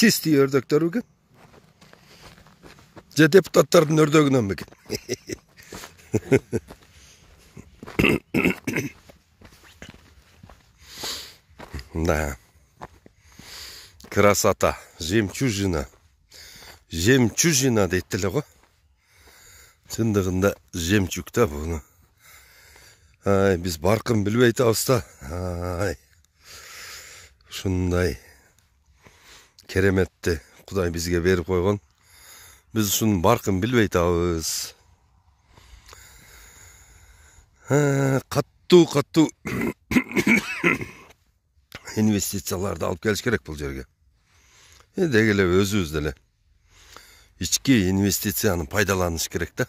чистый өрдектер екен же депутаттардың өрдегінен ба да красота жемчужина жемчужина дейттілі ғо ғой шындығында бұны ай біз барқын білбей әйті да ай шындай keremetti. Kuday bizge berip koygan. Biz usun barkın bilbeyt ağız. Kattu kattu investitsiyalarda alıp geliş gerek bu yerge. E, degele özü özdele. Içki investitsiyanın paydalanış gerek de.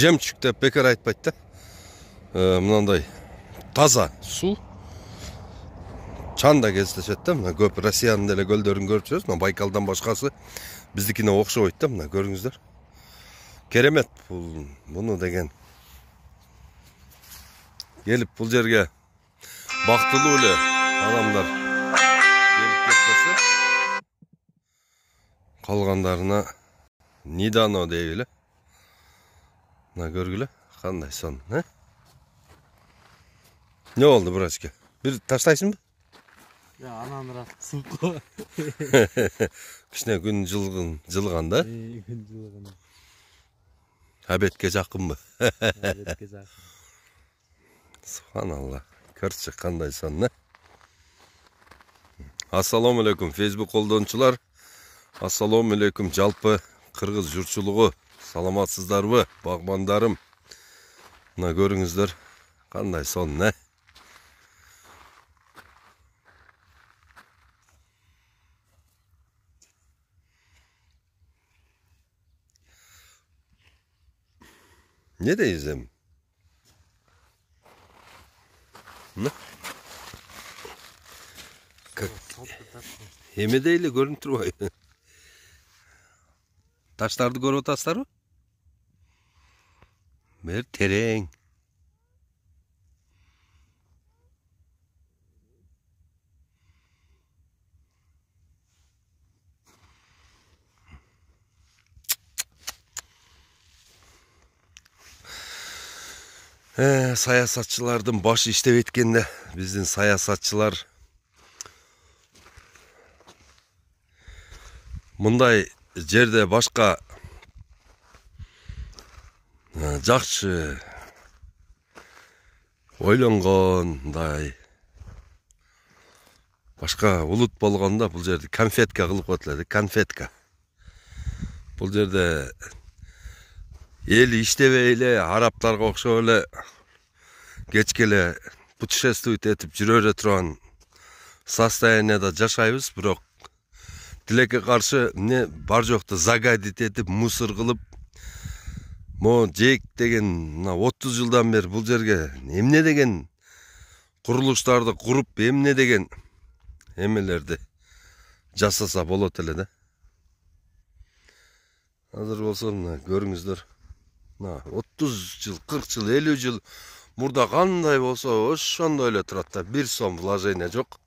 жемчугті бекер айтпайды да мынандай таза су чанда кездешет да мына көп россиянын деле көлдөрүн көрүп жүрөсүз мына байкалдан башкасы биздикине окшобойт да мына көрүңүздөр керемет бул муну деген келип бул жерге бактылуу эле адамдар келип кетпесе калгандарына нидано дейбиле мына көргүлө кандай сонун э ә? не болды братьке бір таштайсың ба иә ананы ыратып түсініп қой күн жылғын жылыған да күн жылыған обедке жақын ба обедке жақын субханалла көрші қандай сонда ассалаумағалейкум фейсбук қолданушылар алейкум жалпы қырғыз жұртшылығы саламатсыздарбы ба бағбандарым мына көріңіздер қандай сонда Ne deizm? Ne? Heme değil, görünüp durmayın. Taşlardı görüp taşlar mı? Bir tereng. ә, саясатшылардың башы иштеп еткенде біздің саясатшылар мындай жерде башка жакшы ойлонгондай башка улут болгондо бул жерди конфетка кылып коет эле конфетка бул жерде эл иштеп эле арабтарга окшоп эле кечке эле путешествовать этип жүрө эле турган состояниеда жашайбыз бирок тилекке каршы эмне бар жокту загадить этип мусор кылып могу жээк деген мына жылдан бери бул жерге эмне деген курулуштарды куруп эмне деген эмелерди жасаса болот эле да азыр болсо мына көрүңүздөр мына отуз жыл кырк жыл элүү жыл мурда кандай болсо ошондой эле турат да бир сом вложение жок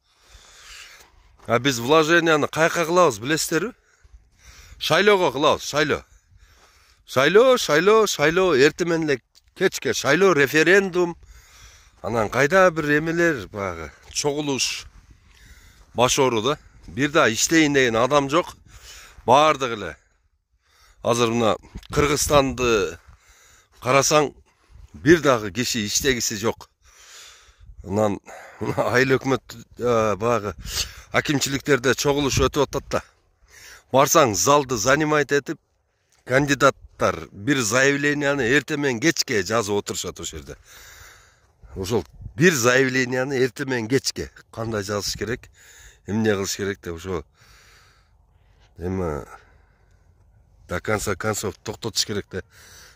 а биз вложенияны каяка кылабыз билесиздерби шайлоого кылабыз шайлоо шайлоо шайлоо шайлоо эрте менен эле кечке шайлоо референдум анан кайда бир эмелер баягы чогулуш баш оору да бир да иштейин деген адам жок баардыгы эле азыр мына кыргызстанды қарасаң бір дағы кеше іштегісі жоқ мынан мына айыл өкімет ә, э, баяғы әкімшіліктерде шоғылыш өтіп жатады да барсаң залды занимать етіп кандидаттар бір заявленияны ертемен кечке жазып отырышат ошол жерде ошол бир заявленияны ертемен кечке кандай жазыш керек эмне кылыш керек деп ошо эми до конца концов токтотуш керек да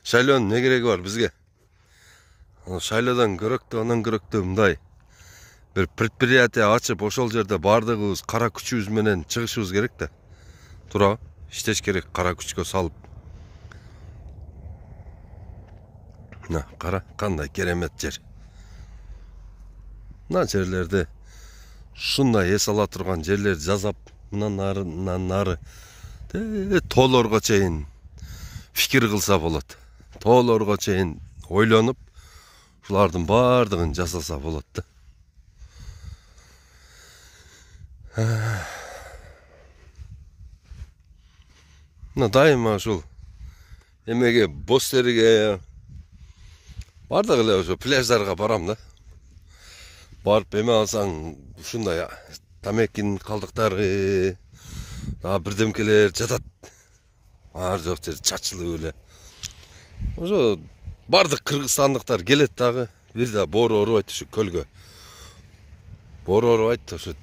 шайлон не керегі бар бізге ана шайлодан керекті анан керекті мындай бір предприятие ачып ошол жерде баардыгыбыз кара күчүбүз менен чыгышыбыз керек да туура иштеш керек кара күчкө салып мына кара кандай керемет жер мына жерлерди ушундай эс ала турган жерлерди жасап мындан ары мындан ары тоолорго чейин фикир кылса болот тоолорго чейин ойлонуп ушулардын баардыгын жасаса болот да мына дайыма ушул эмеге боз бостерге баардык эле ошо пляждарга барам да барып эме алсаң ушундай тамекинин калдыктары дагы бирдемкелер жатат ар жок жер чачылып эле уже бардык кыргызстандыктар келет дагы бир да боору оорубайт ушу көлгө боору оорубайт ошо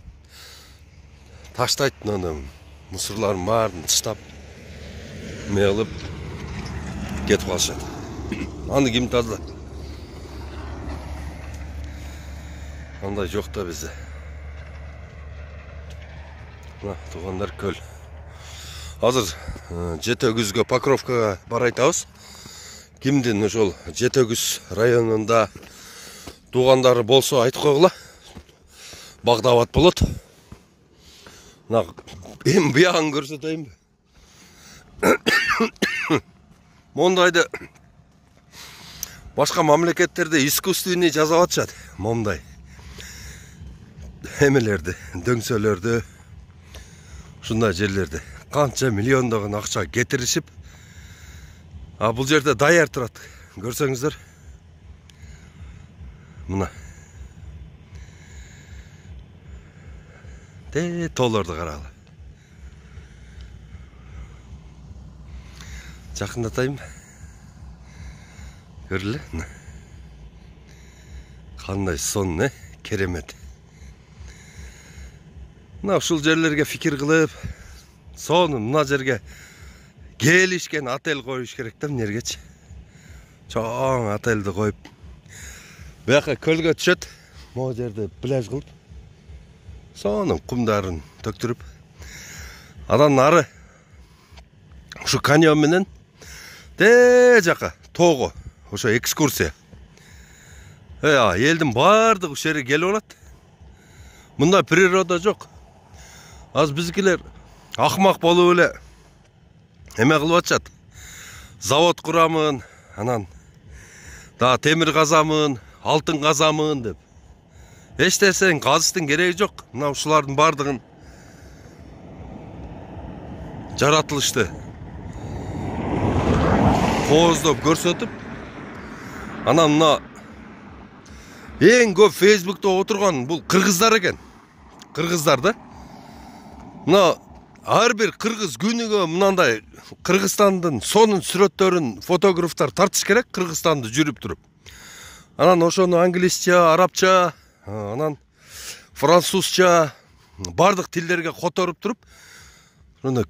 таштайт анан мусорлордун баарын тыштап эме кылып кетип калышат аны ким тазалайт андай жок да бизде мына туугандар көл азыр э, жете күзгө покровкага барып айтабыз кимдин ошол жетөгүз районунда туугандары болсо айтып койгула багдабат болот мына эми биягын көрсөтөйүнбү моундайды башка мамлекеттерде искусственный жасап атышат моундай эмелерди дөңсөлөрдү ушундай жерлерди канча миллиондогон акча кетиришип а бұл жерде даяр тұрады көрсеңіздер мына те толырды қаралы. жақындатайын көрділе қандай сон не керемет мына ушул жерлерге фикир қылып. Соны мына жерге келишкен отель коюш керек да мына жергечи чоң отелди коюп бияка көлгө түшөт могу жерде пляж кылып сонун кумдарын төктүрүп анан ары ушу каньон менен тээ жака тоого ошо экскурсия э, элдин баардыгы ушул жерге келип алат мында природа жок азыр биздикилер акмак болуп эле эме кылып атышат завод курамын анан да, темир казамын алтын казамын деп эч нерсенин казыштын кереги жок мына ушулардын баардыгын жаратылышты кооздоп көрсөтүп анан мына эң көп фейсбукта отурган бул кыргыздар экен кыргыздар да мына ар бир кыргыз күнүгө мынандай кыргызстандын сонун сүрөттөрүн фотографтар тартыш керек кыргызстанды жүрүп туруп анан ошону англисче арабча анан французча баардык тилдерге которуп туруп ошондой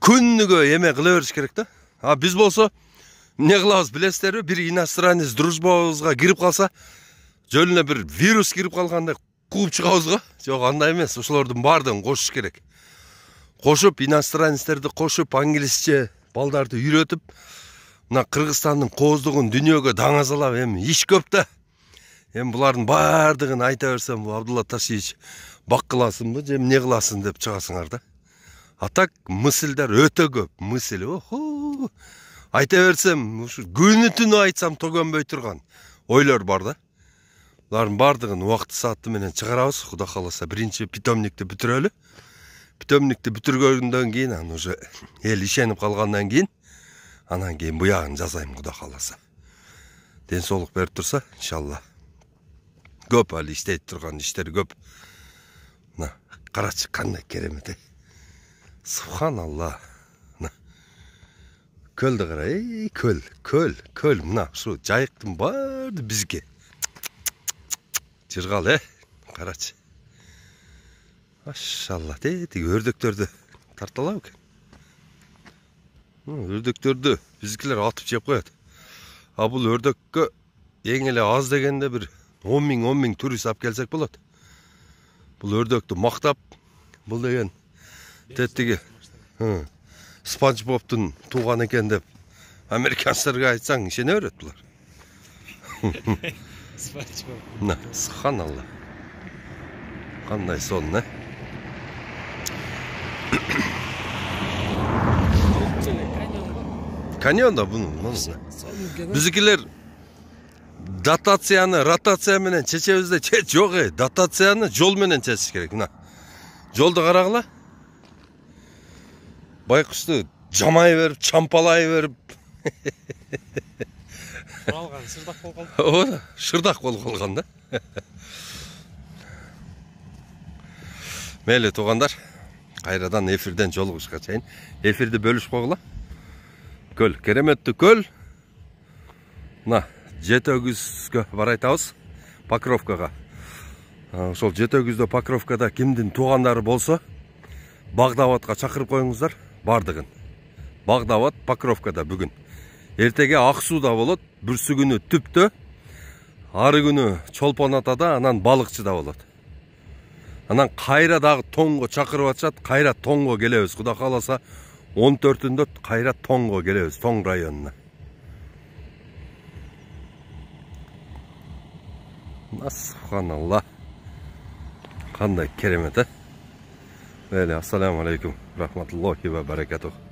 күнүгө эме кыла бериш керек да а биз болсо эмне кылабыз билесиздерби бир иностранец дружбабызга кирип калса жөн бир вирус кирип калгандай кууп чыгабыз го жок андай эмес ошолордун баардыгын кошуш керек қошып иностранецтерді қошып англисше балдарды үйретіп мына қырғызстанның қоздығын дүниеге даңазалап эми иш көп да эми булардын баардыгын айта берсем бул абдулла ташиевич бак кыласыңбы же не кыласың деп чыгасыңар да а так мысльдар көп мысль охо айта берсем ушу күнү түнү айтсам төгөнбөй турган ойлар бар да булардын баардыгын уақыт сааты менен чыгарабыз кудай кааласа биринчи питомникти бүтүрөлү питомникти бүтүргөндөн кейін анан уже ел ишенип калгандан кейін, анан кейін буягын жасайм құда қаласа. ден соолук берип турса иншалла көп әлі иштей тұрған іштер көп мына қарашы қандай керемет ей ә? субханалла мына көлді қара көл көл көл мына шу жайықтың барды бізге жырғал е ә? қарашы машалла тетиги өрдөктөрдү тарта алабы экен өрдөктөрдү биздикилер атып жеп коет а бул өрдөккө эң эле аз дегенде бир он миң он миң турист алып келсек болот бул өрдөктү мактап бул деген тетиги спанч бобтун тууганы экен деп американцтерге айтсаң ишене берет булар субханалла кандай сонун э каньонда бұны біздікілер дотацияны ротация менен чечебиз деп че жок э дотацияны жол менен чечиш керек мына жолду карагыла байкушту жамай берип чампалай берип алган шырдак болуп калды ооба шырдак болуп калган да мейли туугандар қайрадан эфирден жолығушқа шейін эфирді бөліш қойғыла көл кереметті көл мына жеті өгізге барайтабыз покровкаға ошол жеті өгүздө покровкада кимдин туғандары болса, бағдаватқа шақырып қойыңыздар бардығын. Бағдават покровкада бүгін эртеге ак сууда болот бүрсү ары күні чолпон атада анан да болады анан кайра дагы тонго чакырып атышат кайра тонго келебиз кудай кааласа он төртүндө кайра тонго келебиз тоң районуна субханалла кандай керемет э мейли ассаламу алейкум рахматуллахи ва баракатух